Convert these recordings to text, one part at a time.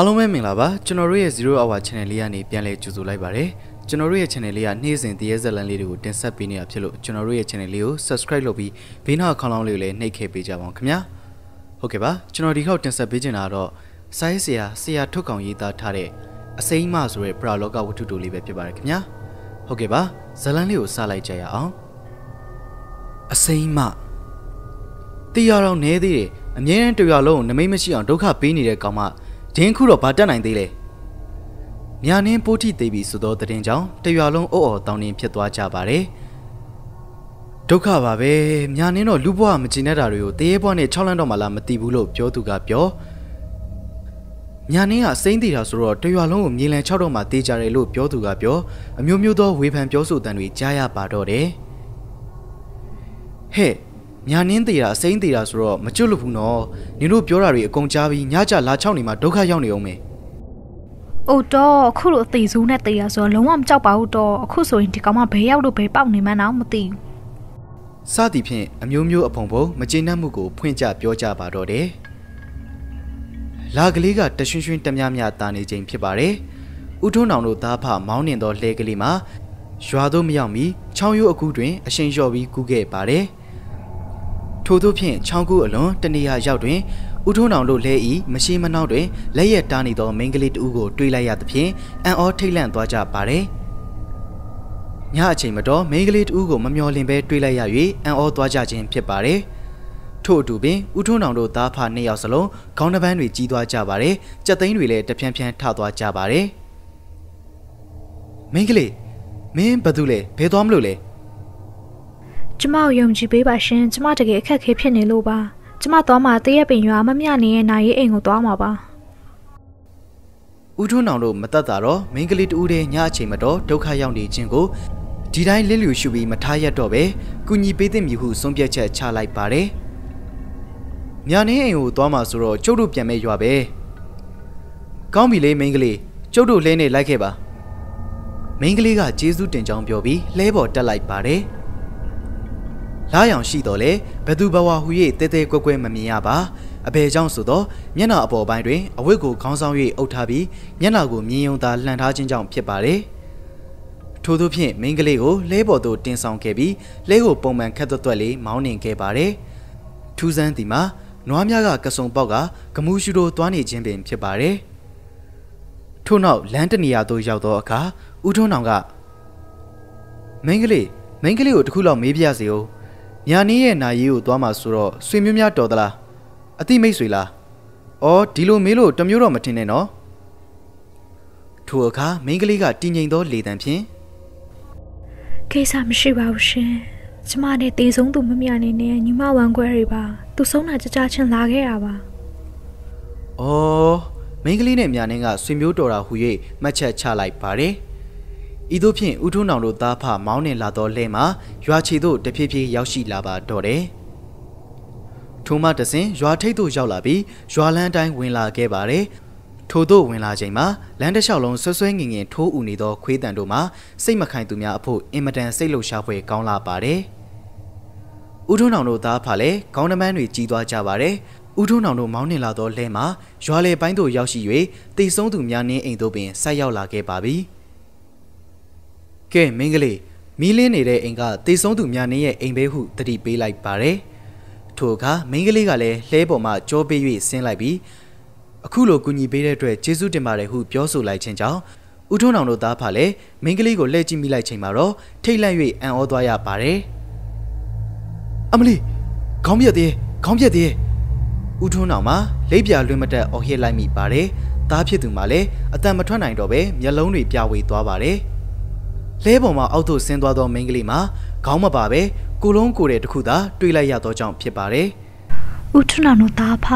အားလုံးပဲမင်္ဂလာပါကျွန်တော်တို့ရဲ့ Zero Hour Channel လေးကနေပြန်လည်ကြိုဆိုလိုက်ပါရစေကျွန်တော်တို့ရဲ့ channel လေးကနေ့စဉ်တရေဇလန်လေးတွေကိုတင်ဆက်ပေးနေတာဖြစ်လို့ကျွန်တော်တို့ရဲ့ channel လေးကို subscribe လုပ်ပြီးဘေးနားခေါင်းလောင်းလေးကိုလည်းနှိပ်ခဲ့ပေးကြပါအောင်ခင်ဗျာဟုတ်ကဲ့ပါကျွန်တော်ဒီခေါက်တင်ဆက်ပေးချင်တာကတော့စာရေးဆရာဆရာထွတ်ကောင်ရေးသားထားတဲ့အစိမ့်မဆိုတဲ့ပရာလောကဝတ္ထုတိုလေးပဲဖြစ်ပါတယ်ခင်ဗျာဟုတ်ကဲ့ပါဇလန်လေးကိုစလိုက်ကြရအောင်အစိမ့်မတရားတော်နေသေးတယ်အမြဲတမ်းတရားလုံးကိုနမိတ်မရှိအောင်ဒုက္ခပေးနေတဲ့ကောင်မဂျင်းခုတော့ဘာတက်နိုင်သေးလဲမြာနင်းပိုးထိသိပြီဆိုသောသတင်းကြောင့်တရွာလုံးအော့အော်တောင်းတင်းဖြစ်သွားကြပါတယ်ဒုက္ခပါပဲမြာနင်းတော့လူဘွားမကျင်တတ်တာတွေကိုတရေဘွားနဲ့၆လမ်းတော့မှလာမသိဘူးလို့ပြောသူကပြောညာနင်းကစိမ့်သေးတာဆိုတော့တရွာလုံးကိုမြေလံ၆တော့မှတေးကြတယ်လို့ပြောသူကပြောအမျိုးမျိုးသောဝေဖန်ပြောဆိုတန်တွေကြားရပါတော့တယ်ဟဲ့ညာနင်းသေးတာအစိမ့်သေးတာဆိုတော့မကျွတ်လို့ဘူးနော်နင်တို့ပြောတာတွေအကုန်ကြားပြီးညကြလာချောင်းနေမှာဒုက္ခရောက်နေအောင်မယ်အိုတော့အခုလိုအသေးစိုးနဲ့သေးရဆိုတော့လုံးဝမကြောက်ပါဘူးတော့အခုဆိုရင်ဒီကောင်မဘဲရောက်လို့ဘဲပေါက်နေမှန်းတော့မသိဘူးစသည်ဖြင့်အမျိုးမျိုးအဖုံဖုံမကျေနပ်မှုကိုဖွင့်ကြပြောကြပါတော့တယ်လာကလေးကတရွှင်ရွှင်တမြမြတာနေခြင်းဖြစ်ပါတယ်ဥထုံးအောင်တို့သားဖမောင်းနှင်သောလှဲကလေးမှာရွာသို့မရောက်မီချောင်းရိုးအကူးတွင် အရှင်လျော်ပြီးကူးခဲ့ပါတယ်။ထို့သို့ဖြင့်ချောင်းကူးအလွန်တနေရာရောက်တွင်ဥထုံးအောင်တို့လဲဤမရှိမနှောက်တွင်လက်ရက်တားနေသောမိန်းကလေးတဦးကိုတွေးလိုက်ရသဖြင့်အံ့ဩထိတ်လန့်သွားကြပါသည်။ညအချိန်မတော်မိန်းကလေးတဦးကိုမမျော်လင့်ဘဲတွေးလိုက်ရ၍အံ့ဩသွားကြခြင်းဖြစ်ပါသည်။ထို့အတူပင်ဥထုံးအောင်တို့သားဖနှစ်ယောက်စလုံးခေါင်းနှပန်းတွေကြီးသွားကြပါသည်။ကြက်သိန်းတွေလည်းတဖြန်းဖြန်းထသွားကြပါသည်။မင်းကလေးမင်းဘာသူလဲဘယ်သွားမလို့လဲ။ကျမကိုယုံကြည်ပေးပါရှင်ကျမတကယ်အခက်ခဲဖြစ်နေလို့ပါကျမသွားမှာတရက်ပင်ရွာမမျှနေရဲ့နိုင်ရေးအိမ်ကိုသွားမှာပါဥထုနောင်တို့မတတ်တာတော့မင်းကလေးတူတဲ့ညအချိန်မတော်ဒုက္ခရောက်နေခြင်းကိုဒီတိုင်းလစ်လျူရှုပြီးမထားရတော့ပဲကုညီပေးသင့်မည်ဟုဆုံးဖြတ်ချက်ချလိုက်ပါတယ်။ညနေအိမ်ကိုသွားမှာဆိုတော့ကျုပ်တို့ပြန်မဲ့ရွာပဲ။ကောင်းပြီလေမင်းကလေးကျုပ်တို့လဲနေလိုက်ခဲ့ပါ။မင်းကလေးကကျေးဇူးတင်ကြောင်းပြောပြီးလဲပေါ်တက်လိုက်ပါတယ်။လာရောင်ရှိတော်လဲဘသူဘဝဟူ၍တဲတဲကွက်ကွက်မမြင်ရပါအဘယ်ကြောင့်ဆိုတော့မျက်နှာအပေါ်ပိုင်းတွင်အဝတ်ကိုခေါင်းဆောင်၍အုပ်ထားပြီးမျက်နှာကိုမြင်ယုံသာလှန်ထားခြင်းကြောင့်ဖြစ်ပါတယ်ထို့သောဖြင့်မင်းကလေးကိုလဲပေါ်သို့တင်ဆောင်ခဲ့ပြီးလဲကိုပုံမှန်ခက်သွက်သွက်လေးမောင်းနှင်ခဲ့ပါတယ်ထူးဆန်းသည်မှာနွားများကကစုံပေါက်ကဂမူရှူတို့သွားနေခြင်းပင်ဖြစ်ပါတယ်ထို့နောက်လမ်းတနေရာသို့ရောက်သောအခါဦးထွန်းအောင်ကမင်းကလေးမင်းကလေးကိုတခုလောက်မေးပြစေဦး။ညာနေရဲ့နာရီကိုသွားမှာဆိုတော့ဆွေမျိုးများတော်သလား။အတိမိတ်ဆွေလား။အော်ဒီလိုမေးလို့တမျိုးတော့မထင်နဲ့နော်။ထိုအခါမိန်းကလေးကတည်ငြိမ်သောလေတံဖြင့်ကိစ္စမရှိပါဘူးရှင်။ကျမနဲ့တေဆုံးသူမမြနေနဲ့ညီမဝန်ခွဲတွေပါ။သူဆုံးတာကြကြချင်းလာခဲ့တာပါ။အော်မိန်းကလေးနဲ့မြာနှင်းကဆွေမျိုးတော်တာဟူ၍မှတ်ချက်ချလိုက်ပါတယ်။ဤသို့ဖြင့်ဦးထွန်းအောင်တို့သားဖမောင်းနှင်လာသောလဲမှာရွာခြေသို့တဖြည်းဖြည်းရောက်ရှိလာပါတော့တယ်။ထိုမှတစဉ်ရွာထိပ်သို့ရောက်လာပြီးရွာလန်းတိုင်းဝင်လာခဲ့ပါတယ်။ထို့သို့ဝင်လာချိန်မှာလမ်းတစ်လျှောက်လုံးဆွဆွဲငင်ငင် ထိုးအူနေသော ခွေးတန်တို့မှာစိတ်မခိုင်သူများအဖို့အင်မတန်စိတ်လှုပ်ရှားဖွယ်ကောင်းလာပါတယ်။ဦးထွန်းအောင်တို့သားဖလည်းခေါင်းနှမန်းတွေကြီးသွားကြပါတယ်။ဦးထုံးအောင်တို့မောင်းနှင်လာသောလဲမှာရွာလေပိုင်းသို့ရောက်ရှိ၍တိတ်ဆုံးသူများနှင်းအိမ်သို့ပင်ဆက်ရောက်လာခဲ့ပါပြီ။ကဲမင်းကလေးမီးလင်းနေတဲ့အိမ်ကတေဆုံးသူများနင်းရဲ့အိမ်ပဲဟုတတိပေးလိုက်ပါတယ်ထို့အခါမင်းကလေးကလည်းလှဲပေါ်မှာကြောပေး၍ဆင်းလိုက်ပြီးအခုလိုကူညီပေးတဲ့အတွက်ကျေးဇူးတင်ပါတယ်ဟုပြောဆိုလိုက်ခြင်းကြောင့်ဥထုံးအောင်တို့သားဖာလည်းမင်းကလေးကိုလှည့်ကြည့်မိလိုက်ချိန်မှာတော့ထိတ်လန့်၍အံ့ဩသွားရပါတယ်အမလီခေါင်းပြက်သေးခေါင်းပြက်သေးဥထုံးအောင်မှာလက်ပြလွင်မတက်အော်ဟစ်လိုက်မိပါတယ်သားဖြစ်သူမှာလည်းအတန်မထွက်နိုင်တော့ပဲမျက်လုံးတွေပြဝေသွားပါတယ်။လဲပေါ်မှာအောက်သို့ဆင်းသွားသောမိန်းကလေးမှာခေါင်းမပါပဲကိုလုံးကိုတဲ့တစ်ခုသာတွေ့လိုက်ရသောကြောင့်ဖြစ်ပါတယ်။ဦးထွန်းတော်သားဖ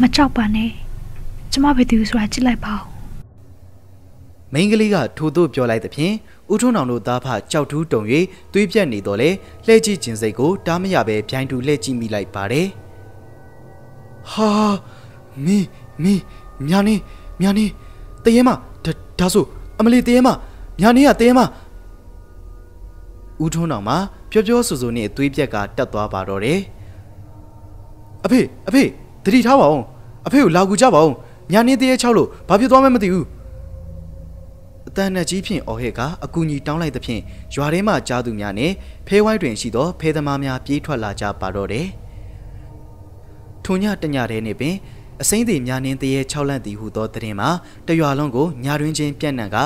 မကြောက်ပါနဲ့။ကျမပဲသူဆိုတာကြည့်လိုက်ပါဦး။မိန်းကလေးကထို့သို့ပြောလိုက်သဖြင့်ဦးထွန်းတော်တို့သားဖကြောက်ထူးတုန်၍သွေးပြက်နေတော့လေလှဲ့ကြည့်ခြင်းစိတ်ကိုတားမရပဲပြိုင်တူလှဲ့ကြည့်မိလိုက်ပါတယ်။ဟာမင်းမင်းညာနေညာနေတရေမဒါဆိုအမလီတရေမညာနေကတဲမဦးထွန်းတော်မှာပျော်ပျော်ဆူဆူနဲ့အသွေးပြက်ကတက်သွားပါတော့တယ်အဖေအဖေတတိထားပါအောင်အဖေကိုလာကူကြပါအောင်ညာနေတရေချောက်လို့ဘာဖြစ်သွားမှမသိဘူးအတန်နဲ့ကြီးဖြင့်အော်ဟစ်ကအကူကြီးတောင်းလိုက်သဖြင့်ရွာထဲမှကြားသူများနဲ့ဖဲဝိုင်းတွင်ရှိသောဖဲသမားများပြေးထွက်လာကြပါတော့တယ်။ထုံညတညတဲနှင့်ပင်အစိမ့်တွေများနှင်းတရေ6လန့်တီဟူသောသတင်းမှာတရွာလုံးကိုညာတွင်ချင်းပြန့်နှံ့က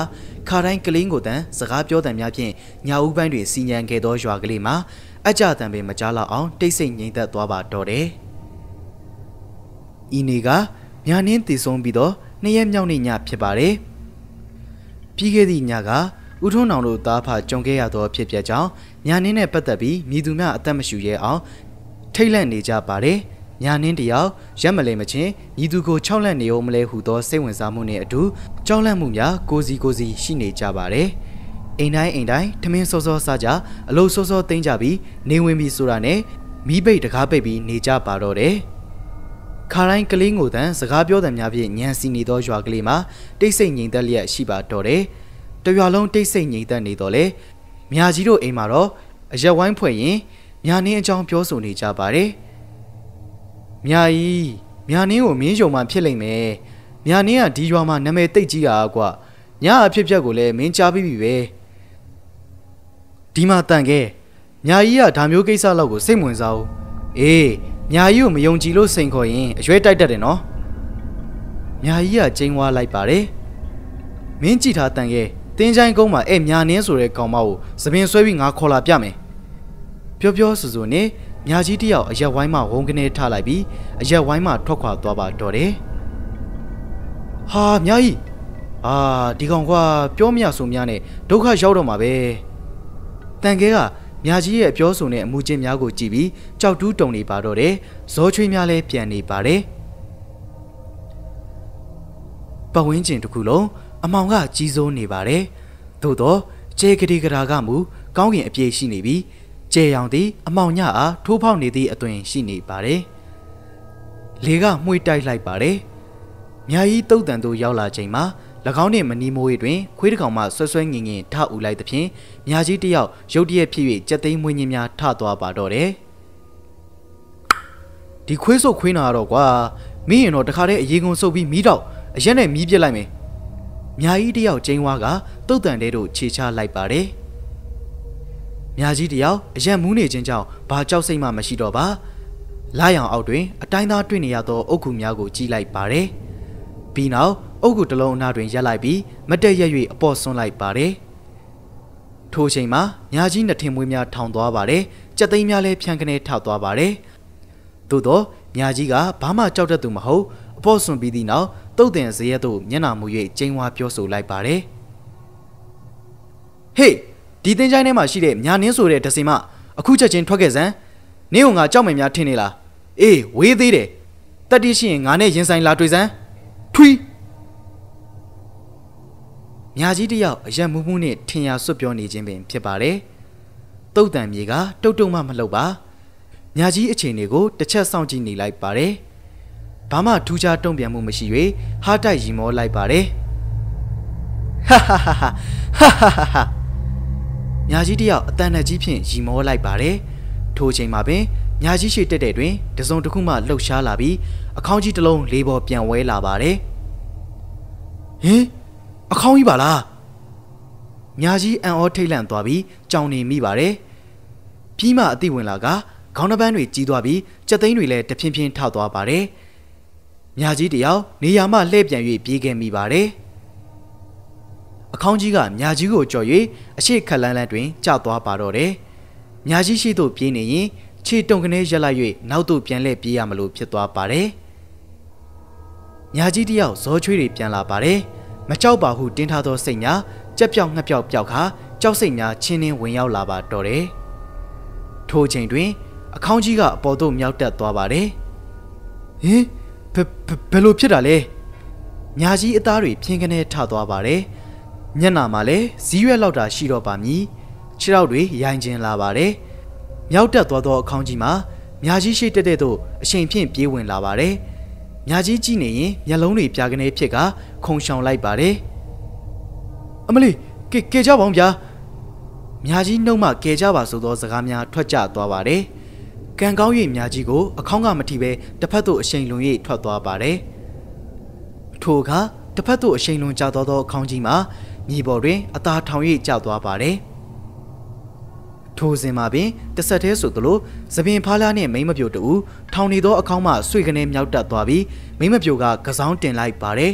ခါတိုင်းကလင်းကိုတန်စကားပြောတံများဖြင့်ညာဦးပိုင်းတွင်စီညံခဲ့သောရွာကလေးမှာအကြတံပင်မကြားလောက်အောင်တိတ်ဆိတ်ငြိမ်သက်သွားပါတော့တယ်။ဤနေ့ကညာနှင်းတည်ဆုံးပြီးတော့နှစ်ရက်မြောက်နေ့ညဖြစ်ပါတယ်။ပြီးခဲ့သည့်ညကဦးထွန်းအောင်တို့သားဖကြုံခဲ့ရသောဖြစ်ပျက်ကြောင်းညာနှင်းနဲ့ပတ်သက်ပြီးမိသူများအသက်မရှူရဲအောင် ထိတ်လန့်နေကြပါတယ်။ညာနှင်းတယောက်ရက်မလဲမချင်းညီသူကိုခြောက်လန့်နေအောင်မလဲဟူသောစိတ်ဝင်စားမှုနှင့်အတူကြောက်လန့်မှုများကိုစီကိုစီရှိနေကြပါသည်အိမ်တိုင်းအိမ်တိုင်းထမင်းစောစောစားကြအလုပ်စောစောသိမ်းကြပြီးနေဝင်ပြီဆိုတာနဲ့မီးပိတ်တကားပိတ်ပြီးနေကြပါတော့တယ်ခါတိုင်းကလေးငိုတန်းစကားပြောတဲ့များဖြင့်ညံစီနေသောရွာကလေးမှာတိတ်ဆိတ်ငြိမ်သက်လျက်ရှိပါတော့တယ်တရွာလုံးတိတ်ဆိတ်ငြိမ်သက်နေတော့လေမြာကြီးတို့အိမ်မှာတော့အရက်ဝိုင်းဖွဲ့ရင်ညာနေအကြောင်းပြောဆိုနေကြပါတယ်။မြာကြီးမြာနင်းကိုမင်းယုံမှဖြစ်လိမ့်မယ်မြာနင်းကဒီရွာမှာနာမည်တိတ်ကြီးတာကွာညအဖြစ်ပြက်ကိုလည်းမင်းကြားပြီးပြီပဲဒီမှာတန်ခဲ့ညာကြီးကဒါမျိုးကိစ္စလောက်ကိုစိတ်ဝင်စားဘူးအေးညာကြီးကိုမယုံကြည်လို့စိန်ခေါ်ရင်အရွယ်တိုက်တတ်တယ်နော်ညာကြီးကကျင်းဝါလိုက်ပါတယ်မင်းကြည်ထားတန်ခဲ့တင်းချိုင်းကုန်းမှာအဲ့ညာနင်းဆိုတဲ့ကောင်မကိုသပင်ဆွဲပြီးငါခေါ်လာပြမယ်ပြောပြောဆိုဆိုနဲ့မြာကြီးတယောက်အရက်ဝိုင်းမှဝုန်းကနေထလိုက်ပြီးအရက်ဝိုင်းမှထွက်ခွာသွားပါတော့တယ်။ဟာမြာကြီးအာဒီကောင်ကပြောမရဆိုများနဲ့ဒုက္ခရောက်တော့မှာပဲ။တန်ကဲကမြာကြီးရဲ့ပြောဆိုနဲ့အမှုချင်းများကိုကြည့်ပြီး ကြောက်တူးတုန်နေပါတော့တယ်။ဇောချွေးများလည်းပြန်နေပါတယ်။ပဝင်းကျင်တစ်ခုလုံးအမောင်က ကြီးစိုးနေပါတယ်။သို့တော့ကျေကတိကရာကမူကောင်းကင်အပြည့်ရှိနေပြီးကျေရောင်သည်အမောင်ညအားထိုးဖောက်နေသည့်အသွင်ရှိနေပါတယ်။လေကမှွေတိုက်လိုက်ပါတယ်။မြာကြီးတုတ်တန်တို့ရောက်လာချိန်မှာ၎င်းနှင့်မနီမိုး၏တွင်ခွေးတစ်ကောင်မှဆွဲဆွဲငင်ငင်ထအူလိုက်သဖြင့်မြာကြီးတယောက်ရုတ်တရက်ဖြစ်၍ကြက်သိမ်းမွေးညင်းများထသွားပါတော့တယ်။ဒီခွေးစုပ်ခွေးနာတော့ကွာမင်းရင်တော့တခါတည်းအရေးကုန်စုပ်ပြီးမီးတော့အရက်နဲ့မီးပြစ်လိုက်မယ်။မြာကြီးတယောက်ကျင်းဝါကတုတ်တန်တဲတို့ခြေချလိုက်ပါတယ်။မြာကြီးတယောက်အရက်မူးနေခြင်းကြောင့်ဘာကြောက်စိတ်မှမရှိတော့ပါလာရောင်အောက်တွင် အတိုင်းသားတွေ့နေရသောအုတ်ဂူများကိုကြီးလိုက်ပါတယ်ပြီးနောက်အုတ်ဂူတစ်လုံးအနားတွင်ရက်လိုက်ပြီး မတက်ရက်၍အပေါ်ဆွန်းလိုက်ပါတယ်ထိုအချိန်မှာမြာကြီးနှစ်ထင်မွေးများထောင်သွားပါတယ်ကြက်သိမ်းများလည်းဖြန်ကနေထောက်သွားပါတယ်သို့တော့မြာကြီးကဘာမှကြောက်တတ်သူမဟုတ်အဖို့ဆွန်ပြီးသည့်နောက်တုတ်တင်ဇရက်တို့မျက်နှာမူ၍ကျင်းဝါပြောဆိုလိုက်ပါတယ်ဟေးဒီသင်ချိုင်းထဲမှာရှိတဲ့ညာနင်းဆိုတဲ့ဒစင်မအခုချက်ချင်းထွက်ခဲ့စမ်းနင်းုံကကြောက်မယ်များထင်နေလားအေးဝေးသေးတယ်တတ်တိရှိရင်ငါနဲ့ရင်ဆိုင်လာတွေ့စမ်းထွီးညာကြီးတယောက်အရက်မူးမူးနဲ့ထင်ရဆွတ်ပြောနေခြင်းပင်ဖြစ်ပါတယ်တုတ်တန်မြေက တုတ်တုတ်မှမလှုပ်ပါညာကြီးအခြေအနေကိုတစ်ချက်စောင့်ကြည့်နေလိုက်ပါတယ်ဘာမှထူးခြားတုံ့ပြန်မှုမရှိ၍ဟားတိုက်ရီမောလိုက်ပါတယ်ဟာဟာဟာဟာဟာဟာညာကြီးတယောက်အတန်နဲ့ကြီးဖြင့်ရီမောလိုက်ပါတယ်။ထိုအချိန်မှာပင်ညာကြီးရှိတက်တဲ့တွင်တစုံတစ်ခုမှလှုပ်ရှားလာပြီးအခေါင်းကြီးတစ်လုံးလေးပေါ်ပြန်ဝဲလာပါတယ်။ဟင်အခေါင်းကြီးပါလား။ညာကြီးအံ့ဩထိတ်လန့်သွားပြီးကြောင်နေမိပါတယ်။ပြီးမှအသိဝင်လာကခေါင်းနှပန်းတွေကြီးသွားပြီးကြက်သိန်းတွေလည်းတဖြည်းဖြည်းထောက်သွားပါတယ်။ညာကြီးတယောက်နေရာမှလှည့်ပြန်၍ပြေးခဲ့မိပါတယ်။အခေါင်းကြီးကညာကြီးကိုကြော်၍အရှိခက်လန်းလန်းတွင်ကျသွားပါတော့တယ်။ညာကြီးရှိသို့ပြေးနေရင်ခြေတုံကနေရက်လိုက်၍နောက်သို့ပြန်လှည့်ပြေးရမလို့ဖြစ်သွားပါတယ်။ညာကြီးတယောက်ဇောချွေးတွေပြန်လာပါတယ်။မကြောက်ပါဟုတင်းထားသောစိတ်ညာကြက်ပြောက်ငှက်ပြောက်ပြောက်ခါကြောက်စိတ်ညာချင်းနှင်းဝင်ရောက်လာပါတော့တယ်။ထိုချိန်တွင်အခေါင်းကြီးကအပေါ်သို့မြောက်တက်သွားပါတယ်။ဟင်ဘယ်လိုဖြစ်တာလဲ။ညာကြီးအသားတွေဖြင်းကနေထသွားပါတယ်။မျက်နှာမှာလည်းဇီးရွက်လောက်တာရှိတော့ပါမည်ခြေထောက်တွေရိုင်ကျင်လာပါတယ်မြောက်တက်သွားသောအခေါင်းကြီးမှာမြာကြီးရှိတက်တဲ့သို့အချိန်ဖြင့်ပြေးဝင်လာပါတယ်မြာကြီးကြည့်နေရင်မျက်လုံးတွေပြာကနေဖြစ်ကခုံရှောင်လိုက်ပါတယ်အမလီကဲကဲကြပါအောင်ဗျာမြာကြီးနှုတ်မှကဲကြပါဆိုသော စကားများထွက်ကြသွားပါတယ်ကံကောင်း၍မြာကြီးကို အခေါင်းကမထီပဲတစ်ဖက်သို့အချိန်လွန်၍ထွက်သွားပါတယ်ထိုအခါတစ်ဖက်သို့အချိန်လွန်ကြသောသောအခေါင်းကြီးမှာမြေပေါ်တွင်အသာထောင်၍ကျသွားပါသည်။ထိုစဉ်မှာပင်တဆက်သေးဆိုသလိုသပင်ဖားလာနှင့်မိမပြိုတူထောင်နေသောအခေါင်းမှဆွေကနေမြောက်တက်သွားပြီးမိမပြိုကကစောင်းတင်လိုက်ပါသည်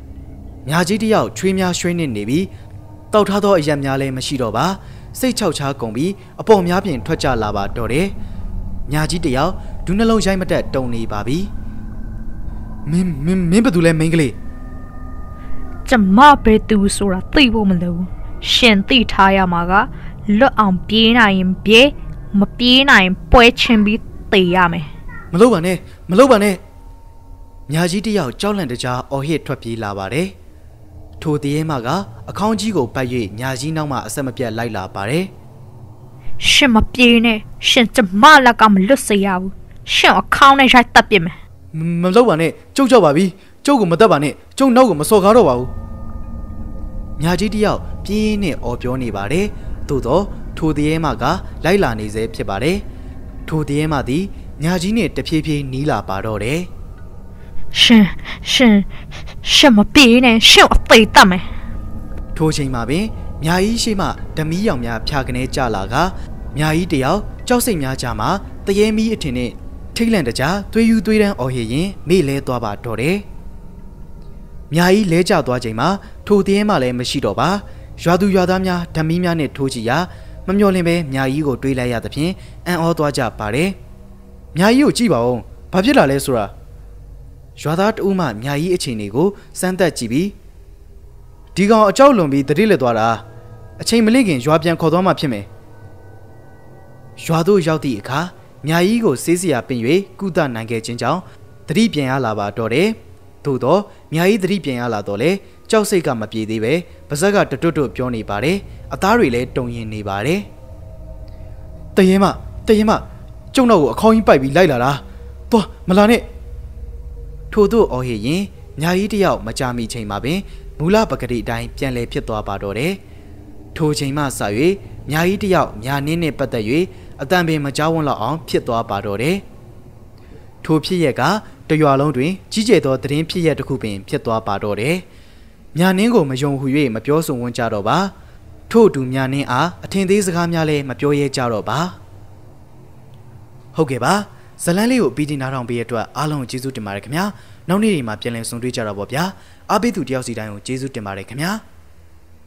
။မြာကြီးတယောက်ချွေးများရွှေနှင့်နေပြီးတောက်ထားသောအရက်များလည်းမရှိတော့ပါစိတ်ချောက်ချားကုန်ပြီးအပေါ်များပြင်ထွက်ကြလာပါတော့တယ်။မြာကြီးတယောက်ဒူးနှလုံးရိုက်မတက်တုံနေပါပြီ။မင်းမင်းမင်းဘယ်သူလဲမင်းကလေး။ကျမဘယ်သူဆိုတာသိဖို့မလိုဘူးရှင်သိထားရမှာကလွတ်အောင်ပြေးနိုင်ရင်ပြေးမပြေးနိုင်ပွဲချင်းပြီးတေရမယ်မလုပ်ပါနဲ့မလုပ်ပါနဲ့မြာကြီးတယောက်ကြောက်လန့်တကြားအော်ဟစ်ထွက်ပြေးလာပါတယ်ထိုတရေမကအခေါင်းကြီးကိုပတ်၍ညာကြီးနောက်မှအဆက်မပြတ်လိုက်လာပါတယ်ရှင်မပြေးနဲ့ရှင်ကျမလက်ကမလွတ်စေရဘူးရှင်အခေါင်းနဲ့ရိုက်တက်ပြစ်မယ်မလုပ်ပါနဲ့ကြုတ်ကြပါပြီကျုပ်ကိုမတက်ပါနဲ့ကျုံနောက်ကိုမစော်ကားတော့ပါဘူးမြာကြီးတယောက်ပြင်းနဲ့အော်ပြောနေပါတယ်သို့တော့ထိုတရဲမကလိုက်လာနေစေဖြစ်ပါတယ်ထိုတရဲမသည်ညာကြီးနဲ့တဖြည်းဖြည်းနီးလာပါတော့တယ်ရှင်ရှင်ရှင်မပြေးနဲ့ရှင်အသေးတတ်မယ်ထိုချိန်မှာပင်ညာကြီးရှိမှဓမီးရောင်များဖြာကနေကြလာကညာကြီးတယောက်ကြောက်စိတ်များကြမှာတရဲမီးအထင်နဲ့ထိတ်လန့်တကြားသွေးယူသွေးတန်းအော်ဟရင်မေ့လဲသွားပါတော့တယ်မြာကြီးလဲကျသွားချိန်မှာထိုတရင်မှလည်းမရှိတော့ပါရွာသူရွာသားများဓမီးများနဲ့ထိုးကြည့်ရာမမျော်လင့်ပဲမြာကြီးကို တွေးလိုက်ရသဖြင့်အံ့ဩသွားကြပါတယ်မြာကြီးကိုကြည့်ပါဦးဘာဖြစ်လာလဲဆိုတာရွာသားတဦးမှမြာကြီးအခြေအနေကိုစမ်းသပ်ကြည့်ပြီးဒီကောင်အကြောက်လွန်ပြီးတတိလက်သွားတာအချိန်မလိခင်ရွာပြန်ခေါ်သွားမှဖြစ်မယ်ရွာသို့ရောက်သည့်အခါမြာကြီးကိုစေးစရာပင်၍ကုသနိုင်ခဲ့ခြင်းကြောင့်တတိပြန်ရလာပါတော့တယ်သို့တော့မြာကြီးသတိပြန်ရလာတော့လေကြောက်စိတ်ကမပြေသေးပဲပါဇက်ကတွတ်တွတ်ပြောနေပါတယ်အသားတွေလည်းတုံရင်နေပါတယ်တရင်မတရင်မကျုံတော့ကိုအခေါင်းကြီးပိုက်ပြီးလိုက်လာတာသွားမလာနဲ့ထို့သို့အော်ဟေရင်မြာကြီးတယောက်မကြမီချိန်မှာပင်မူလပကတိအတိုင်းပြန်လဲဖြစ်သွားပါတော့တယ်ထိုချိန်မှစ၍မြာကြီးတယောက်မြာနင်းနဲ့ပတ်သက်၍အတန်ပင်မကြောက်ဝန့်လောက်အောင် ဖြစ်သွားပါတော့တယ်ထိုဖြစ်ရက်ကတရွာလုံးတွင်ကြီးကျယ်သောသတင်းဖြစ်ရပ်တစ်ခုပင်ဖြစ်သွားပါတော့တယ်။ညာနင်းကိုမယုံဟု၍မပြောဆိုဝန်းကြတော့ပါ။ထို့တူညာနင်းအားအထင်သေးစကားများလည်းမပြောရဲကြတော့ပါ။ဟုတ်ကဲ့ပါ။ဇလန်းလေးကိုပြီးတင်နားထောင်ပေးရအတွက်အားလုံးကျေးဇူးတင်ပါတယ်ခင်ဗျာ။နောက်နေ့တွေမှာပြန်လည်ဆုံတွေ့ကြတော့ဗောဗျာ။အားပေးသူတယောက်စီတိုင်းကိုကျေးဇူးတင်ပါတယ်ခင်ဗျာ။